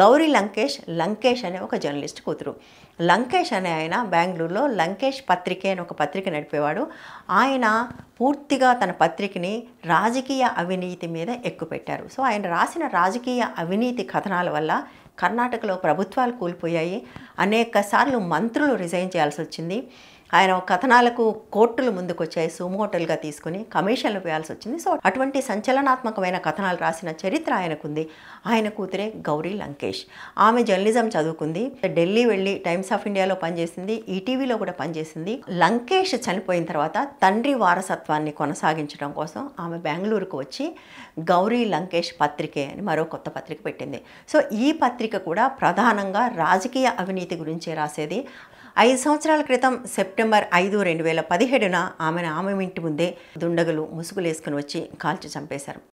గౌరీ లంకేష్ లంకేష్ అనే ఒక జర్నలిస్ట్ కూతురు లంకేష్ అనే ఆయన బెంగళూరులో లంకేష్ పత్రికే అని ఒక పత్రిక నడిపేవాడు ఆయన పూర్తిగా తన పత్రికని రాజకీయ అవినీతి మీద ఎక్కుపెట్టారు సో ఆయన రాసిన రాజకీయ అవినీతి కథనాల వల్ల కర్ణాటకలో ప్రభుత్వాలు కూలిపోయాయి అనేక సార్లు మంత్రులు రిజైన్ చేయాల్సి వచ్చింది ఆయన కథనాలకు కోర్టులు ముందుకొచ్చాయి సుమోటల్గా తీసుకుని కమిషన్లు వేయాల్సి వచ్చింది సో అటువంటి సంచలనాత్మకమైన కథనాలు రాసిన చరిత్ర ఆయనకుంది ఆయన కూతురే గౌరీ లంకేష్ ఆమె జర్నలిజం చదువుకుంది ఢిల్లీ వెళ్ళి టైమ్స్ ఆఫ్ ఇండియాలో పనిచేసింది ఈటీవీలో కూడా పనిచేసింది లంకేష్ చనిపోయిన తర్వాత తండ్రి వారసత్వాన్ని కొనసాగించడం కోసం ఆమె బెంగళూరుకు వచ్చి గౌరీ లంకేష్ పత్రికే అని మరో కొత్త పత్రిక పెట్టింది సో ఈ పత్రిక కూడా ప్రధానంగా రాజకీయ అవినీతి గురించే రాసేది ఐదు సంవత్సరాల క్రితం సెప్టెంబర్ ఐదు రెండు వేల పదిహేడున ఆమెను ఆమె ఇంటి ముందే దుండగులు ముసుగులేసుకుని వచ్చి కాల్చి చంపేశారు